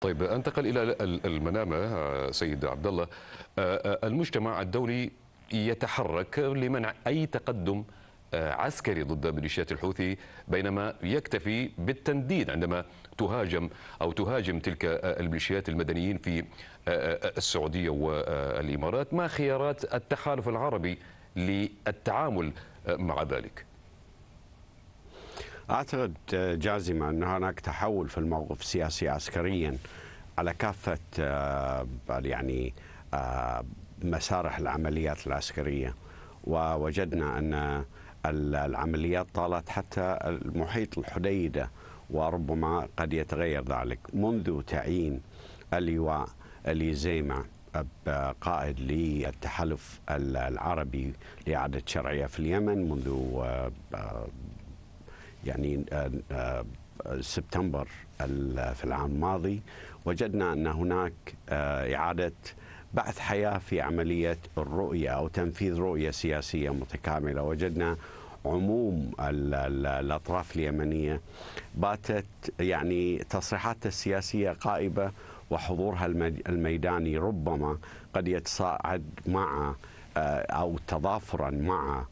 طيب انتقل الى المنامه آه، سيد عبد الله آه، آه، المجتمع الدولي يتحرك لمنع اي تقدم عسكري ضد ميليشيات الحوثي بينما يكتفي بالتنديد عندما تهاجم او تهاجم تلك الميليشيات المدنيين في السعوديه والامارات ما خيارات التحالف العربي للتعامل مع ذلك اعتقد آه، جازما ان هناك تحول في الموقف السياسي عسكريا على كافه آه، يعني آه، مسارح العمليات العسكريه ووجدنا ان العمليات طالت حتى المحيط الحديده وربما قد يتغير ذلك منذ تعيين اللواء اللي قائد للتحالف العربي لإعادة شرعية في اليمن منذ يعني آه، آه، سبتمبر في العام الماضي وجدنا أن هناك آه، إعادة بعث حياة في عملية الرؤية أو تنفيذ رؤية سياسية متكاملة وجدنا عموم الأطراف اليمنية باتت يعني تصريحاتها السياسية قائبة وحضورها الميداني ربما قد يتصاعد مع أو تضافرا مع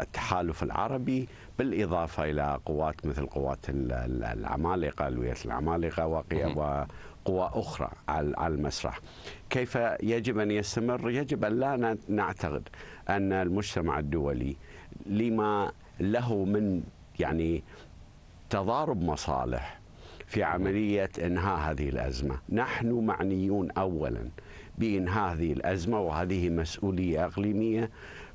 التحالف العربي بالإضافة إلى قوات مثل قوات العمالقة الولايات العمالقة وقوى أخرى على المسرح كيف يجب أن يستمر يجب أن لا نعتقد أن المجتمع الدولي لما له من يعني تضارب مصالح في عملية إنهاء هذه الأزمة نحن معنيون أولا بإنهاء هذه الأزمة وهذه مسؤولية إقليمية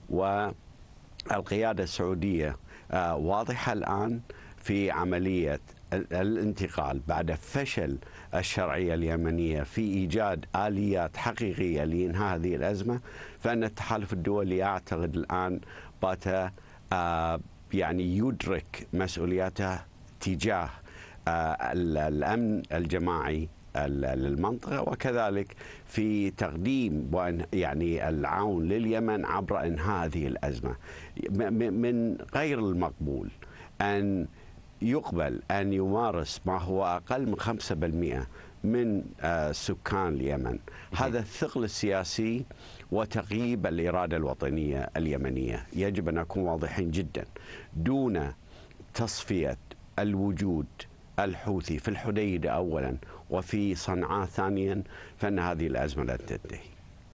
والقيادة السعودية آه، واضحة الآن في عملية الانتقال بعد فشل الشرعية اليمنية في إيجاد آليات حقيقية لإنهاء هذه الأزمة فأن التحالف الدولي أعتقد الآن بات آه، يعني يدرك مسؤولياته تجاه آه، الامن الجماعي للمنطقه وكذلك في تقديم يعني العون لليمن عبر انهاء هذه الازمه من غير المقبول ان يقبل ان يمارس ما هو اقل من 5% من آه، سكان اليمن هذا الثقل السياسي وتغييب الاراده الوطنيه اليمنيه يجب ان نكون واضحين جدا دون تصفيه الوجود الحوثي في الحديدة أولا وفي صنعاء ثانيا فإن هذه الأزمة لن تنتهي